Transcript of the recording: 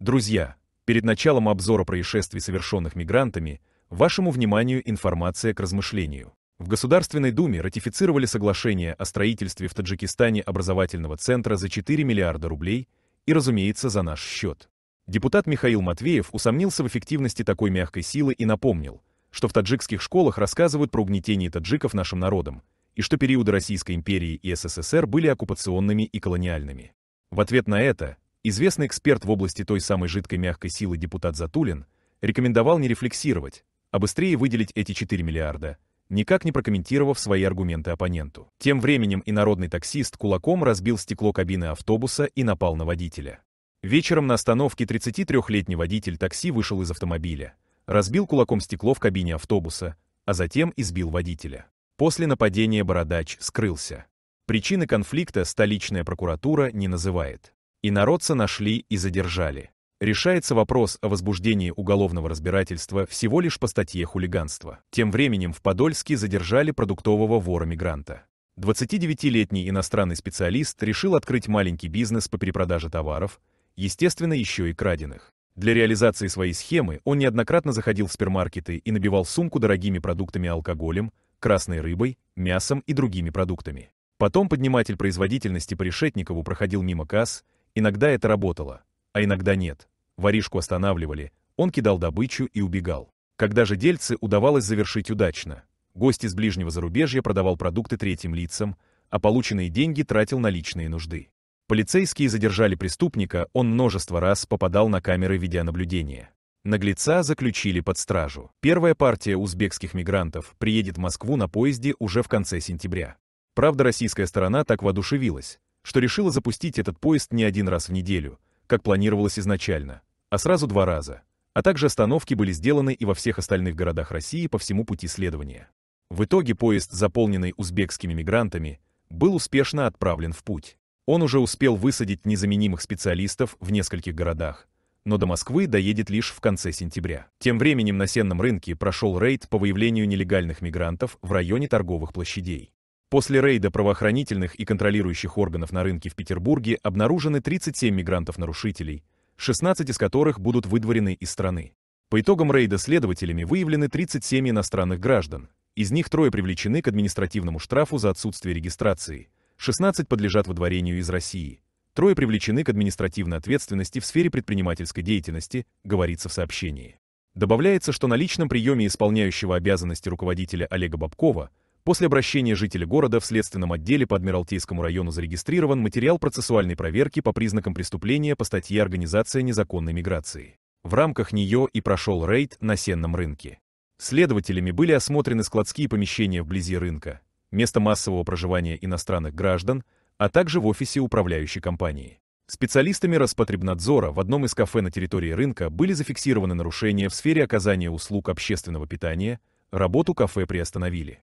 Друзья, перед началом обзора происшествий, совершенных мигрантами, вашему вниманию информация к размышлению. В Государственной Думе ратифицировали соглашение о строительстве в Таджикистане образовательного центра за 4 миллиарда рублей и, разумеется, за наш счет. Депутат Михаил Матвеев усомнился в эффективности такой мягкой силы и напомнил, что в таджикских школах рассказывают про угнетение таджиков нашим народом, и что периоды Российской империи и СССР были оккупационными и колониальными. В ответ на это Известный эксперт в области той самой жидкой мягкой силы депутат Затулин рекомендовал не рефлексировать, а быстрее выделить эти 4 миллиарда, никак не прокомментировав свои аргументы оппоненту. Тем временем инородный таксист кулаком разбил стекло кабины автобуса и напал на водителя. Вечером на остановке 33-летний водитель такси вышел из автомобиля, разбил кулаком стекло в кабине автобуса, а затем избил водителя. После нападения бородач скрылся. Причины конфликта столичная прокуратура не называет. Инородца нашли и задержали. Решается вопрос о возбуждении уголовного разбирательства всего лишь по статье хулиганства. Тем временем в Подольске задержали продуктового вора-мигранта. 29-летний иностранный специалист решил открыть маленький бизнес по перепродаже товаров, естественно, еще и краденых. Для реализации своей схемы он неоднократно заходил в супермаркеты и набивал сумку дорогими продуктами алкоголем, красной рыбой, мясом и другими продуктами. Потом подниматель производительности по Решетникову проходил мимо касс Иногда это работало, а иногда нет. Воришку останавливали, он кидал добычу и убегал. Когда же дельцы удавалось завершить удачно, гость из ближнего зарубежья продавал продукты третьим лицам, а полученные деньги тратил на личные нужды. Полицейские задержали преступника, он множество раз попадал на камеры видеонаблюдения. Наглеца заключили под стражу. Первая партия узбекских мигрантов приедет в Москву на поезде уже в конце сентября. Правда, российская сторона так воодушевилась, что решила запустить этот поезд не один раз в неделю, как планировалось изначально, а сразу два раза. А также остановки были сделаны и во всех остальных городах России по всему пути следования. В итоге поезд, заполненный узбекскими мигрантами, был успешно отправлен в путь. Он уже успел высадить незаменимых специалистов в нескольких городах, но до Москвы доедет лишь в конце сентября. Тем временем на Сенном рынке прошел рейд по выявлению нелегальных мигрантов в районе торговых площадей. После рейда правоохранительных и контролирующих органов на рынке в Петербурге обнаружены 37 мигрантов-нарушителей, 16 из которых будут выдворены из страны. По итогам рейда следователями выявлены 37 иностранных граждан. Из них трое привлечены к административному штрафу за отсутствие регистрации, 16 подлежат выдворению из России, трое привлечены к административной ответственности в сфере предпринимательской деятельности, говорится в сообщении. Добавляется, что на личном приеме исполняющего обязанности руководителя Олега Бабкова После обращения жителя города в следственном отделе по Адмиралтейскому району зарегистрирован материал процессуальной проверки по признакам преступления по статье «Организация незаконной миграции». В рамках нее и прошел рейд на сенном рынке. Следователями были осмотрены складские помещения вблизи рынка, место массового проживания иностранных граждан, а также в офисе управляющей компании. Специалистами Роспотребнадзора в одном из кафе на территории рынка были зафиксированы нарушения в сфере оказания услуг общественного питания, работу кафе приостановили.